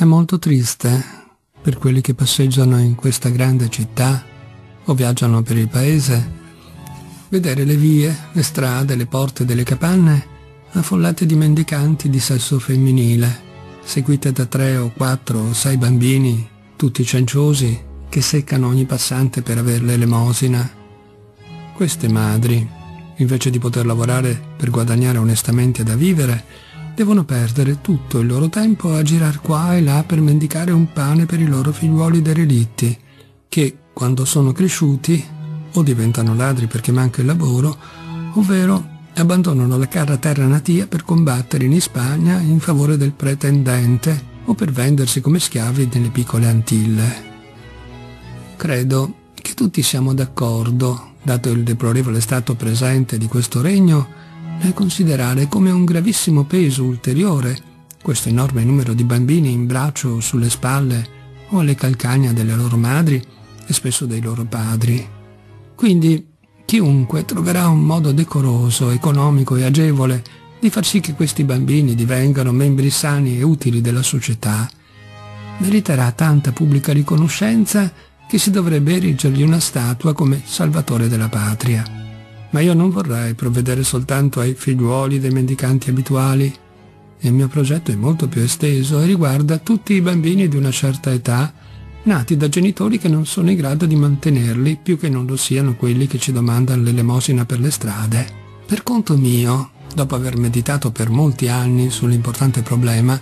È molto triste per quelli che passeggiano in questa grande città o viaggiano per il paese vedere le vie, le strade, le porte delle capanne affollate di mendicanti di sesso femminile, seguite da tre o quattro o sei bambini, tutti cianciosi, che seccano ogni passante per aver l'elemosina. Queste madri, invece di poter lavorare per guadagnare onestamente da vivere, devono perdere tutto il loro tempo a girar qua e là per mendicare un pane per i loro figliuoli derelitti, che, quando sono cresciuti, o diventano ladri perché manca il lavoro, ovvero abbandonano la cara terra natia per combattere in Spagna in favore del pretendente o per vendersi come schiavi nelle piccole Antille. Credo che tutti siamo d'accordo, dato il deplorevole stato presente di questo regno, nel considerare come un gravissimo peso ulteriore questo enorme numero di bambini in braccio o sulle spalle o alle calcagna delle loro madri e spesso dei loro padri. Quindi chiunque troverà un modo decoroso, economico e agevole di far sì che questi bambini divengano membri sani e utili della società, meriterà tanta pubblica riconoscenza che si dovrebbe erigergli una statua come salvatore della patria ma io non vorrei provvedere soltanto ai figliuoli dei mendicanti abituali. Il mio progetto è molto più esteso e riguarda tutti i bambini di una certa età, nati da genitori che non sono in grado di mantenerli più che non lo siano quelli che ci domandano l'elemosina per le strade. Per conto mio, dopo aver meditato per molti anni sull'importante problema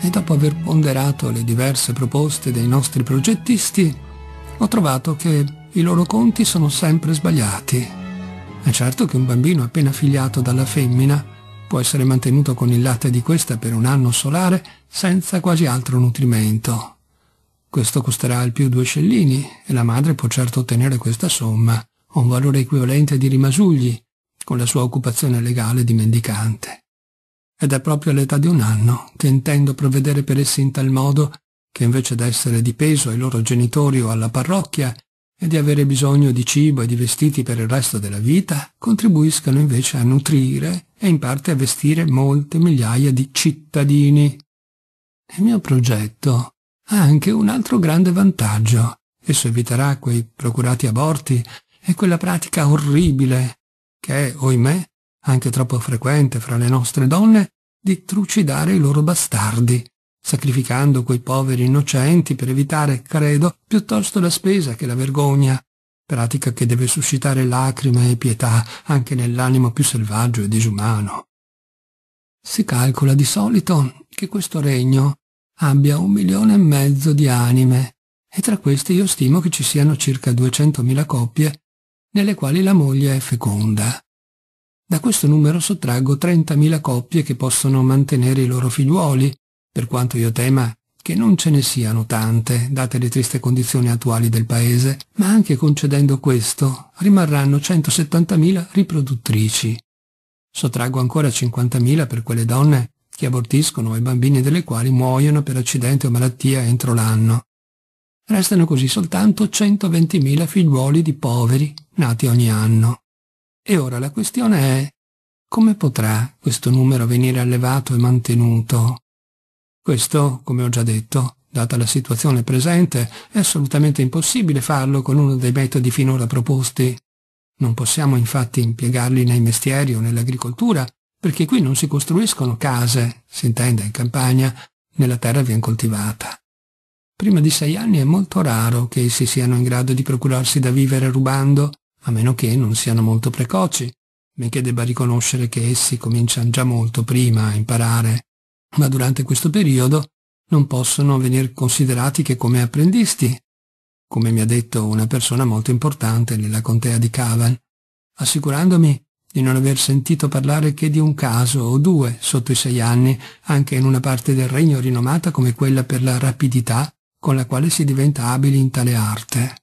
e dopo aver ponderato le diverse proposte dei nostri progettisti, ho trovato che i loro conti sono sempre sbagliati. È certo che un bambino appena figliato dalla femmina può essere mantenuto con il latte di questa per un anno solare senza quasi altro nutrimento. Questo costerà al più due scellini e la madre può certo ottenere questa somma, un valore equivalente di rimasugli, con la sua occupazione legale di mendicante. Ed è proprio all'età di un anno che intendo provvedere per essi in tal modo che invece d'essere di peso ai loro genitori o alla parrocchia, e di avere bisogno di cibo e di vestiti per il resto della vita, contribuiscano invece a nutrire e in parte a vestire molte migliaia di cittadini. Il mio progetto ha anche un altro grande vantaggio. Esso eviterà quei procurati aborti e quella pratica orribile, che è, oimè, anche troppo frequente fra le nostre donne, di trucidare i loro bastardi, sacrificando quei poveri innocenti per evitare, credo, piuttosto la spesa che la vergogna, pratica che deve suscitare lacrime e pietà anche nell'animo più selvaggio e disumano. Si calcola di solito che questo regno abbia un milione e mezzo di anime, e tra queste io stimo che ci siano circa 200.000 coppie nelle quali la moglie è feconda. Da questo numero sottraggo 30.000 coppie che possono mantenere i loro figliuoli per quanto io tema che non ce ne siano tante, date le triste condizioni attuali del paese, ma anche concedendo questo, rimarranno 170.000 riproduttrici. Sottraggo ancora 50.000 per quelle donne che abortiscono e bambini delle quali muoiono per accidente o malattia entro l'anno. Restano così soltanto 120.000 figliuoli di poveri nati ogni anno. E ora la questione è come potrà questo numero venire allevato e mantenuto? Questo, come ho già detto, data la situazione presente, è assolutamente impossibile farlo con uno dei metodi finora proposti. Non possiamo infatti impiegarli nei mestieri o nell'agricoltura, perché qui non si costruiscono case, si intende in campagna, nella terra bien coltivata. Prima di sei anni è molto raro che essi siano in grado di procurarsi da vivere rubando, a meno che non siano molto precoci, benché debba riconoscere che essi cominciano già molto prima a imparare ma durante questo periodo non possono venir considerati che come apprendisti, come mi ha detto una persona molto importante nella contea di Cavan, assicurandomi di non aver sentito parlare che di un caso o due sotto i sei anni, anche in una parte del regno rinomata come quella per la rapidità con la quale si diventa abili in tale arte.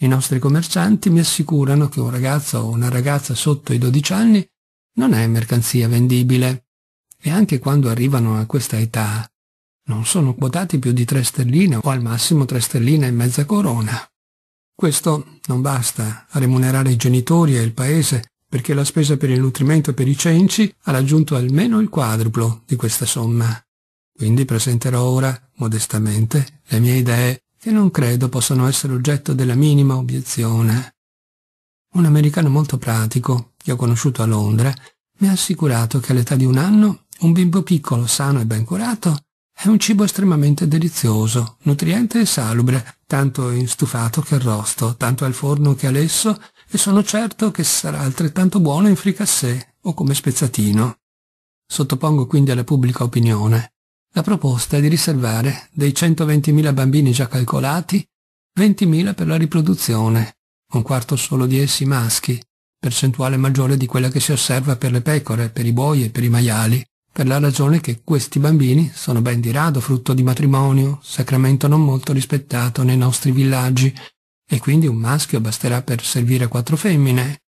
I nostri commercianti mi assicurano che un ragazzo o una ragazza sotto i dodici anni non è mercanzia vendibile, e anche quando arrivano a questa età non sono quotati più di tre sterline o al massimo tre sterline e mezza corona. Questo non basta a remunerare i genitori e il paese perché la spesa per il nutrimento per i cenci ha raggiunto almeno il quadruplo di questa somma. Quindi presenterò ora, modestamente, le mie idee che non credo possano essere oggetto della minima obiezione. Un americano molto pratico, che ho conosciuto a Londra, mi ha assicurato che all'età di un anno un bimbo piccolo, sano e ben curato è un cibo estremamente delizioso, nutriente e salubre, tanto in stufato che arrosto, tanto al forno che all'esso, e sono certo che sarà altrettanto buono in fricassé o come spezzatino. Sottopongo quindi alla pubblica opinione la proposta è di riservare dei 120.000 bambini già calcolati 20.000 per la riproduzione, un quarto solo di essi maschi, percentuale maggiore di quella che si osserva per le pecore, per i buoi e per i maiali, per la ragione che questi bambini sono ben di rado frutto di matrimonio, sacramento non molto rispettato nei nostri villaggi, e quindi un maschio basterà per servire quattro femmine.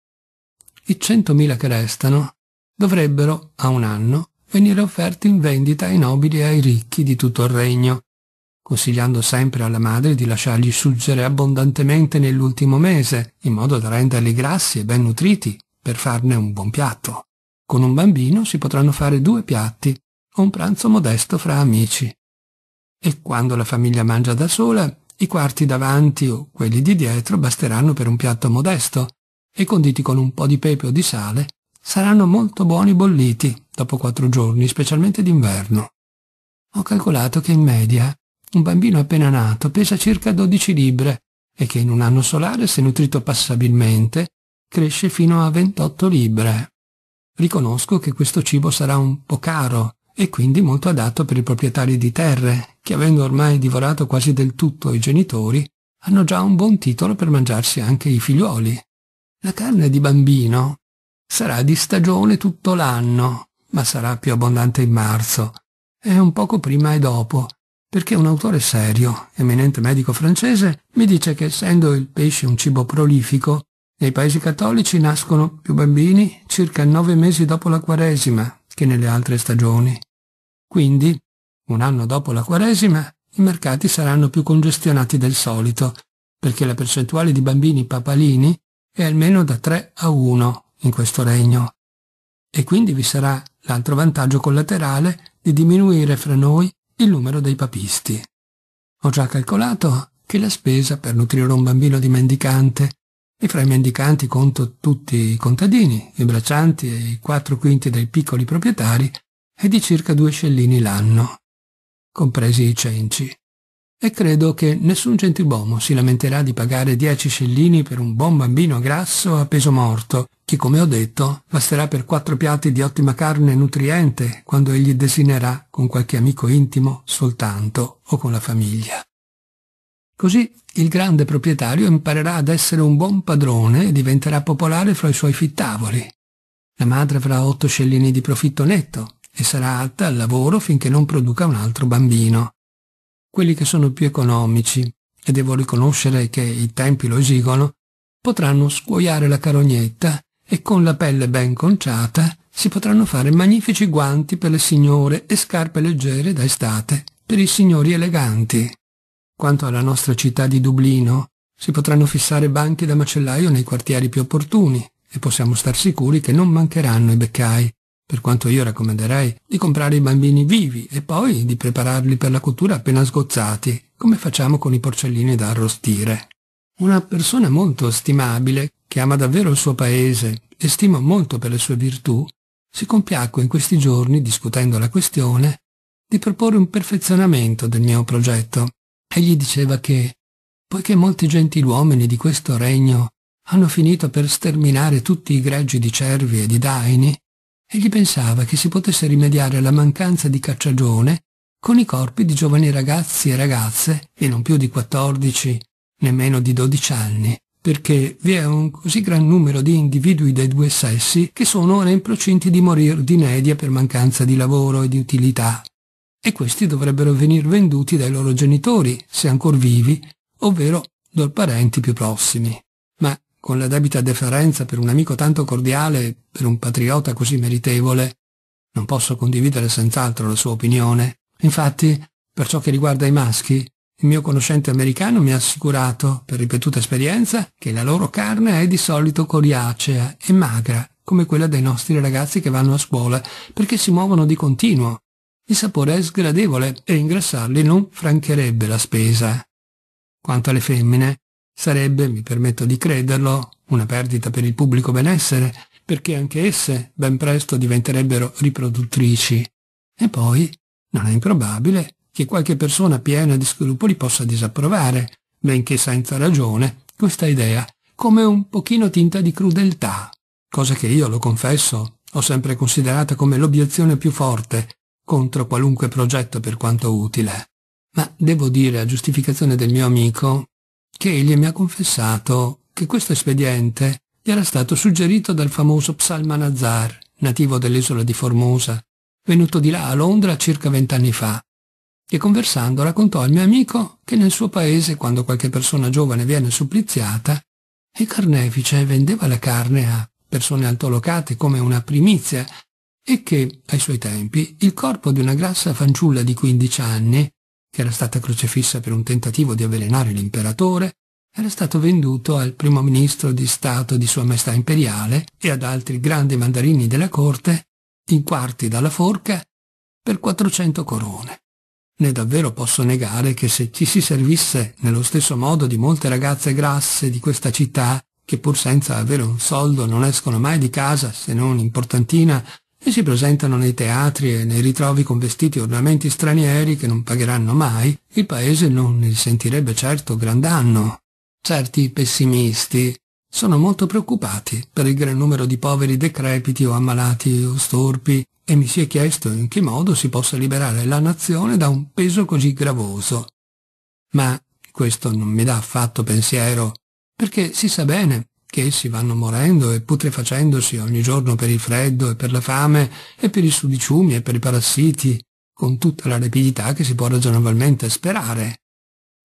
I centomila che restano dovrebbero, a un anno, venire offerti in vendita ai nobili e ai ricchi di tutto il regno, consigliando sempre alla madre di lasciargli suggere abbondantemente nell'ultimo mese, in modo da renderli grassi e ben nutriti, per farne un buon piatto. Con un bambino si potranno fare due piatti o un pranzo modesto fra amici. E quando la famiglia mangia da sola, i quarti davanti o quelli di dietro basteranno per un piatto modesto e conditi con un po' di pepe o di sale saranno molto buoni bolliti dopo quattro giorni, specialmente d'inverno. Ho calcolato che in media un bambino appena nato pesa circa 12 libbre e che in un anno solare, se nutrito passabilmente, cresce fino a 28 libre. Riconosco che questo cibo sarà un po' caro e quindi molto adatto per i proprietari di terre, che avendo ormai divorato quasi del tutto i genitori, hanno già un buon titolo per mangiarsi anche i figliuoli. La carne di bambino sarà di stagione tutto l'anno, ma sarà più abbondante in marzo, e un poco prima e dopo, perché un autore serio, eminente medico francese, mi dice che essendo il pesce un cibo prolifico, nei paesi cattolici nascono più bambini circa nove mesi dopo la Quaresima che nelle altre stagioni. Quindi, un anno dopo la Quaresima, i mercati saranno più congestionati del solito, perché la percentuale di bambini papalini è almeno da 3 a 1 in questo regno. E quindi vi sarà l'altro vantaggio collaterale di diminuire fra noi il numero dei papisti. Ho già calcolato che la spesa per nutrire un bambino di mendicante e fra i mendicanti conto tutti i contadini, i braccianti e i quattro quinti dei piccoli proprietari è di circa due scellini l'anno, compresi i cenci. E credo che nessun gentiluomo si lamenterà di pagare dieci scellini per un buon bambino grasso a peso morto, che come ho detto basterà per quattro piatti di ottima carne nutriente quando egli desinerà con qualche amico intimo soltanto o con la famiglia. Così il grande proprietario imparerà ad essere un buon padrone e diventerà popolare fra i suoi fittavoli. La madre avrà otto scellini di profitto netto e sarà atta al lavoro finché non produca un altro bambino. Quelli che sono più economici, e devo riconoscere che i tempi lo esigono, potranno scuoiare la carognetta e con la pelle ben conciata si potranno fare magnifici guanti per le signore e scarpe leggere da estate per i signori eleganti. Quanto alla nostra città di Dublino, si potranno fissare banchi da macellaio nei quartieri più opportuni e possiamo star sicuri che non mancheranno i beccai, per quanto io raccomanderei di comprare i bambini vivi e poi di prepararli per la cottura appena sgozzati, come facciamo con i porcellini da arrostire. Una persona molto stimabile, che ama davvero il suo paese e stima molto per le sue virtù, si compiacque in questi giorni, discutendo la questione, di proporre un perfezionamento del mio progetto, Egli diceva che, poiché molti gentiluomini di questo regno hanno finito per sterminare tutti i greggi di cervi e di daini, egli pensava che si potesse rimediare alla mancanza di cacciagione con i corpi di giovani ragazzi e ragazze e non più di 14, nemmeno di 12 anni, perché vi è un così gran numero di individui dei due sessi che sono ora in procinti di morire di nedia per mancanza di lavoro e di utilità e questi dovrebbero venir venduti dai loro genitori, se ancor vivi, ovvero dai parenti più prossimi. Ma con la debita deferenza per un amico tanto cordiale, per un patriota così meritevole, non posso condividere senz'altro la sua opinione. Infatti, per ciò che riguarda i maschi, il mio conoscente americano mi ha assicurato, per ripetuta esperienza, che la loro carne è di solito coriacea e magra, come quella dei nostri ragazzi che vanno a scuola, perché si muovono di continuo il sapore è sgradevole e ingrassarli non francherebbe la spesa. Quanto alle femmine, sarebbe, mi permetto di crederlo, una perdita per il pubblico benessere, perché anche esse ben presto diventerebbero riproduttrici. E poi, non è improbabile che qualche persona piena di scrupoli possa disapprovare, benché senza ragione, questa idea, come un pochino tinta di crudeltà, cosa che io, lo confesso, ho sempre considerata come l'obiezione più forte contro qualunque progetto per quanto utile, ma devo dire a giustificazione del mio amico che egli mi ha confessato che questo espediente gli era stato suggerito dal famoso Psalmanazar, nativo dell'isola di Formosa, venuto di là a Londra circa vent'anni fa, e conversando raccontò al mio amico che nel suo paese, quando qualche persona giovane viene suppliziata, il carnefice vendeva la carne a persone altolocate come una primizia e che, ai suoi tempi, il corpo di una grassa fanciulla di 15 anni, che era stata crocefissa per un tentativo di avvelenare l'imperatore, era stato venduto al primo ministro di Stato di Sua Maestà Imperiale e ad altri grandi mandarini della corte, in quarti dalla forca, per 400 corone. Ne davvero posso negare che se ci si servisse nello stesso modo di molte ragazze grasse di questa città, che pur senza avere un soldo non escono mai di casa se non in portantina e si presentano nei teatri e nei ritrovi con vestiti e ornamenti stranieri che non pagheranno mai, il paese non ne sentirebbe certo gran danno. Certi pessimisti sono molto preoccupati per il gran numero di poveri decrepiti o ammalati o storpi e mi si è chiesto in che modo si possa liberare la nazione da un peso così gravoso. Ma questo non mi dà affatto pensiero, perché si sa bene che essi vanno morendo e putrefacendosi ogni giorno per il freddo e per la fame e per i sudiciumi e per i parassiti, con tutta la rapidità che si può ragionevolmente sperare.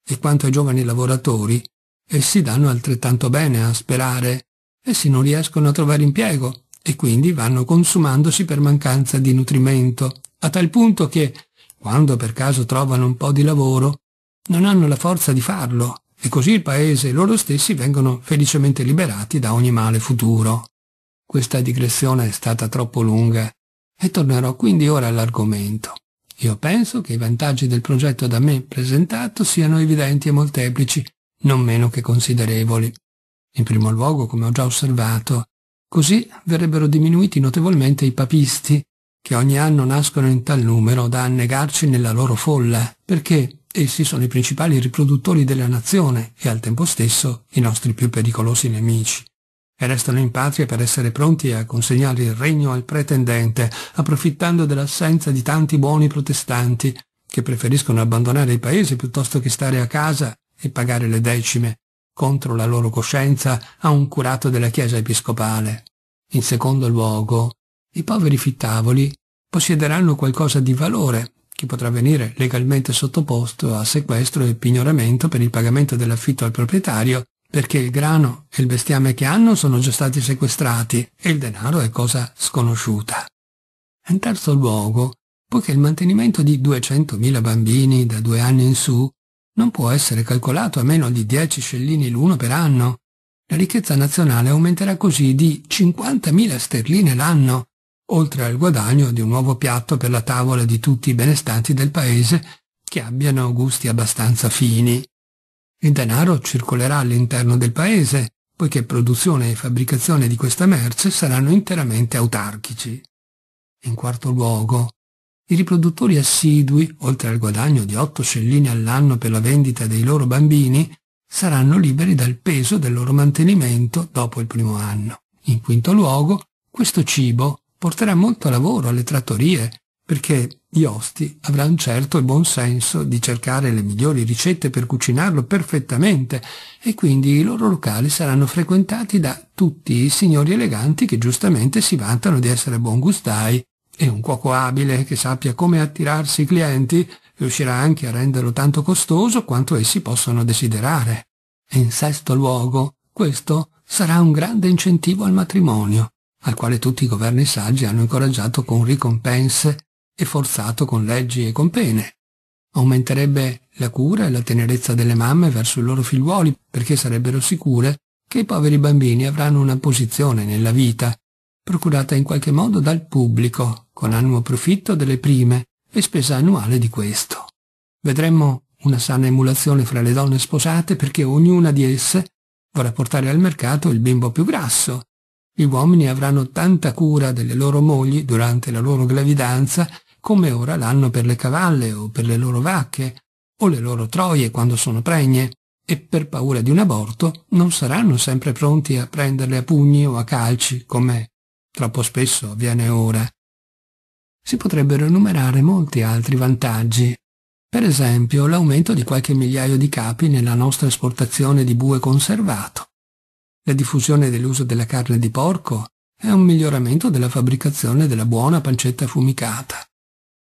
E quanto ai giovani lavoratori, essi danno altrettanto bene a sperare, essi non riescono a trovare impiego e quindi vanno consumandosi per mancanza di nutrimento, a tal punto che, quando per caso trovano un po' di lavoro, non hanno la forza di farlo e così il paese e loro stessi vengono felicemente liberati da ogni male futuro. Questa digressione è stata troppo lunga e tornerò quindi ora all'argomento. Io penso che i vantaggi del progetto da me presentato siano evidenti e molteplici, non meno che considerevoli. In primo luogo, come ho già osservato, così verrebbero diminuiti notevolmente i papisti, che ogni anno nascono in tal numero da annegarci nella loro folla, perché Essi sono i principali riproduttori della nazione e al tempo stesso i nostri più pericolosi nemici. E restano in patria per essere pronti a consegnare il regno al pretendente, approfittando dell'assenza di tanti buoni protestanti che preferiscono abbandonare il paese piuttosto che stare a casa e pagare le decime contro la loro coscienza a un curato della Chiesa episcopale. In secondo luogo, i poveri fittavoli possiederanno qualcosa di valore chi potrà venire legalmente sottoposto a sequestro e pignoramento per il pagamento dell'affitto al proprietario perché il grano e il bestiame che hanno sono già stati sequestrati e il denaro è cosa sconosciuta. In terzo luogo, poiché il mantenimento di 200.000 bambini da due anni in su non può essere calcolato a meno di 10 scellini l'uno per anno, la ricchezza nazionale aumenterà così di 50.000 sterline l'anno oltre al guadagno di un nuovo piatto per la tavola di tutti i benestanti del paese che abbiano gusti abbastanza fini. Il denaro circolerà all'interno del paese, poiché produzione e fabbricazione di questa merce saranno interamente autarchici. In quarto luogo, i riproduttori assidui, oltre al guadagno di 8 scellini all'anno per la vendita dei loro bambini, saranno liberi dal peso del loro mantenimento dopo il primo anno. In quinto luogo, questo cibo, porterà molto lavoro alle trattorie, perché gli osti avranno certo il buon senso di cercare le migliori ricette per cucinarlo perfettamente e quindi i loro locali saranno frequentati da tutti i signori eleganti che giustamente si vantano di essere buon gustai e un cuoco abile che sappia come attirarsi i clienti riuscirà anche a renderlo tanto costoso quanto essi possono desiderare. E in sesto luogo, questo sarà un grande incentivo al matrimonio, al quale tutti i governi saggi hanno incoraggiato con ricompense e forzato con leggi e con pene. Aumenterebbe la cura e la tenerezza delle mamme verso i loro figliuoli perché sarebbero sicure che i poveri bambini avranno una posizione nella vita, procurata in qualche modo dal pubblico, con annuo profitto delle prime e spesa annuale di questo. Vedremmo una sana emulazione fra le donne sposate perché ognuna di esse vorrà portare al mercato il bimbo più grasso, gli uomini avranno tanta cura delle loro mogli durante la loro gravidanza come ora l'hanno per le cavalle o per le loro vacche o le loro troie quando sono pregne e per paura di un aborto non saranno sempre pronti a prenderle a pugni o a calci come troppo spesso avviene ora. Si potrebbero enumerare molti altri vantaggi per esempio l'aumento di qualche migliaio di capi nella nostra esportazione di bue conservato, la diffusione dell'uso della carne di porco è un miglioramento della fabbricazione della buona pancetta affumicata.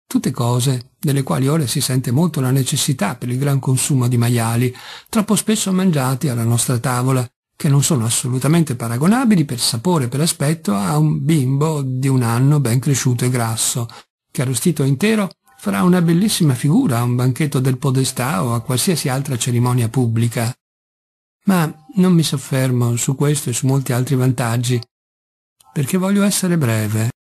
Tutte cose delle quali ora si sente molto la necessità per il gran consumo di maiali, troppo spesso mangiati alla nostra tavola, che non sono assolutamente paragonabili per sapore e per aspetto a un bimbo di un anno ben cresciuto e grasso, che arrostito intero farà una bellissima figura a un banchetto del podestà o a qualsiasi altra cerimonia pubblica. Ma non mi soffermo su questo e su molti altri vantaggi, perché voglio essere breve